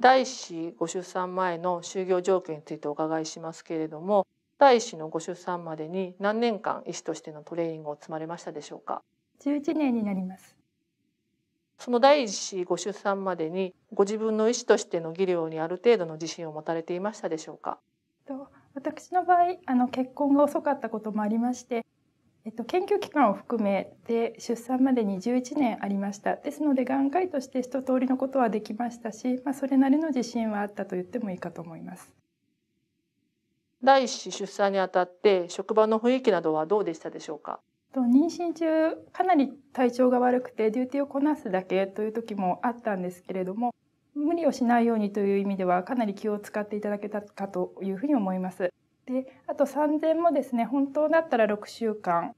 第一子ご出産前の就業条件についてお伺いしますけれども第一子のご出産までに何年間医師としてのトレーニングを積まれましたでしょうか11年になりますその第一子ご出産までにご自分の医師としての技量にある程度の自信を持たれていましたでしょうか私の場合あの結婚が遅かったこともありましてえっと、研究期間を含めて出産までに11年ありましたですので眼科医として一通りのことはできましたし、まあ、それなりの自信はあったと言ってもいいかと思います第一子出産にあたって職場の雰囲気などはどうでしたでしょうか妊娠中かなり体調が悪くてデューティーをこなすだけという時もあったんですけれども無理をしないようにという意味ではかなり気を使っていただけたかというふうに思います。であと産前もですね本当だったら6週間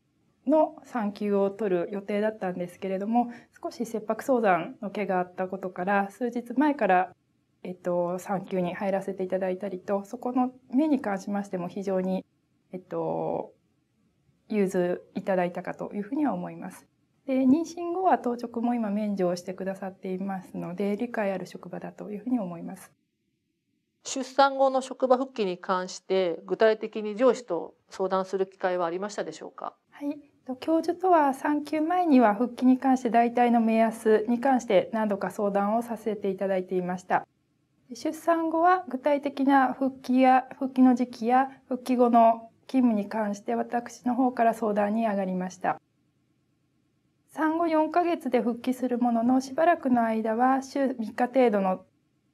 の産休を取る予定だったんですけれども少し切迫早産の毛があったことから数日前からえっと、産休に入らせていただいたりと、そこの目に関しましても非常に、えっと、融通いただいたかというふうには思います。で、妊娠後は当直も今免除をしてくださっていますので、理解ある職場だというふうに思います。出産後の職場復帰に関して、具体的に上司と相談する機会はありましたでしょうかはい。教授とは産休前には復帰に関して大体の目安に関して何度か相談をさせていただいていました。出産後は具体的な復帰や復帰の時期や復帰後の勤務に関して私の方から相談に上がりました。産後4ヶ月で復帰するもののしばらくの間は週3日程度の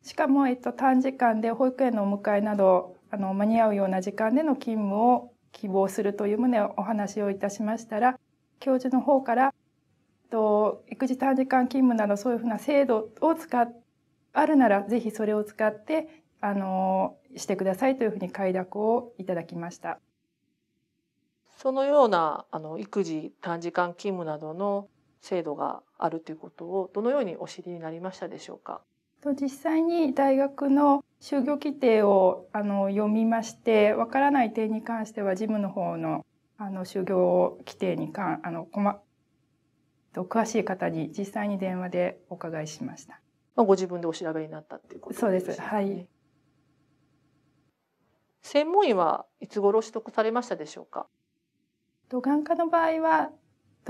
しかも、えっと、短時間で保育園のお迎えなどあの間に合うような時間での勤務を希望するという旨をお話をいたしましたら教授の方からと育児短時間勤務などそういうふうな制度を使っあるならぜひそれを使ってあのしてくださいというふうに快諾をいただきました。そのようなあの育児短時間勤務などの制度があるということをどのようにお知りになりましたでしょうか。と実際に大学の就業規定をあの読みましてわからない点に関しては事務の方のあの就業規定に関あの細詳しい方に実際に電話でお伺いしました。まあ、ご自分でお調べになったっていうこと、ね、そうです。はい。専門医はいつ頃取得されましたでしょうか。と眼科の場合は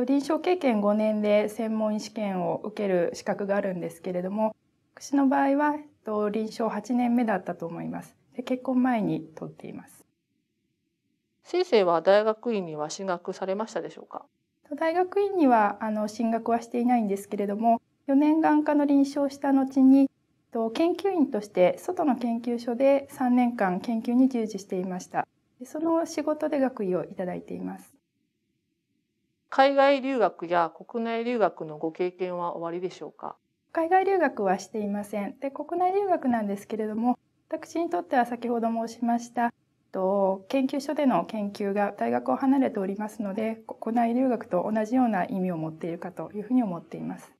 臨床経験5年で専門医試験を受ける資格があるんですけれども私の場合は、えっと、臨床8年目だったと思います。で結婚前に取っています。先生は大学院には進学されましたでしょうか大学院にはあの進学はしていないんですけれども4年眼科の臨床した後に研究員として外の研究所で3年間研究に従事していましたその仕事で学位をいただいています海外留学や国内留学のご経験はおありでしょうか海外留学はしていません。で、国内留学なんですけれども、私にとっては先ほど申しました、と研究所での研究が大学を離れておりますので、国内留学と同じような意味を持っているかというふうに思っています。